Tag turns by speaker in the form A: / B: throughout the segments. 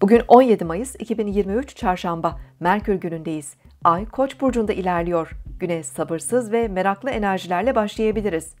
A: Bugün 17 Mayıs 2023 Çarşamba, Merkür günündeyiz. Ay Koç burcunda ilerliyor. Güne sabırsız ve meraklı enerjilerle başlayabiliriz.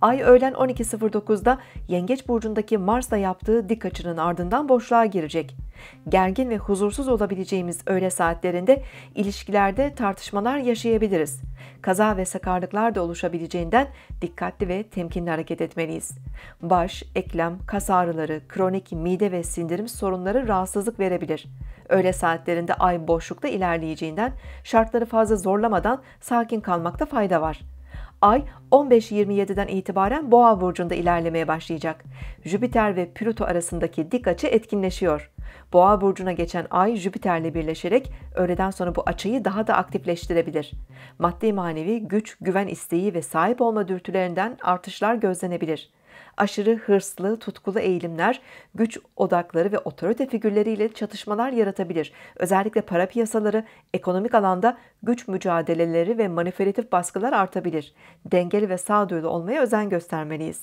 A: Ay öğlen 12.09'da Yengeç burcundaki Mars'la yaptığı dik açının ardından boşluğa girecek. Gergin ve huzursuz olabileceğimiz öğle saatlerinde ilişkilerde tartışmalar yaşayabiliriz kaza ve sakarlıklar da oluşabileceğinden dikkatli ve temkinli hareket etmeliyiz. Baş, eklem, kas ağrıları, kronik mide ve sindirim sorunları rahatsızlık verebilir. Öğle saatlerinde ay boşlukta ilerleyeceğinden şartları fazla zorlamadan sakin kalmakta fayda var. Ay 15-27'den itibaren Boğa burcunda ilerlemeye başlayacak. Jüpiter ve Plüto arasındaki dik açı etkinleşiyor. Boğa burcuna geçen ay Jüpiter'le birleşerek öğleden sonra bu açıyı daha da aktifleştirebilir. Maddi manevi güç, güven isteği ve sahip olma dürtülerinden artışlar gözlenebilir. Aşırı hırslı, tutkulu eğilimler, güç odakları ve otorite figürleriyle çatışmalar yaratabilir. Özellikle para piyasaları, ekonomik alanda güç mücadeleleri ve manipülatif baskılar artabilir. Dengeli ve sağduyulu olmaya özen göstermeliyiz.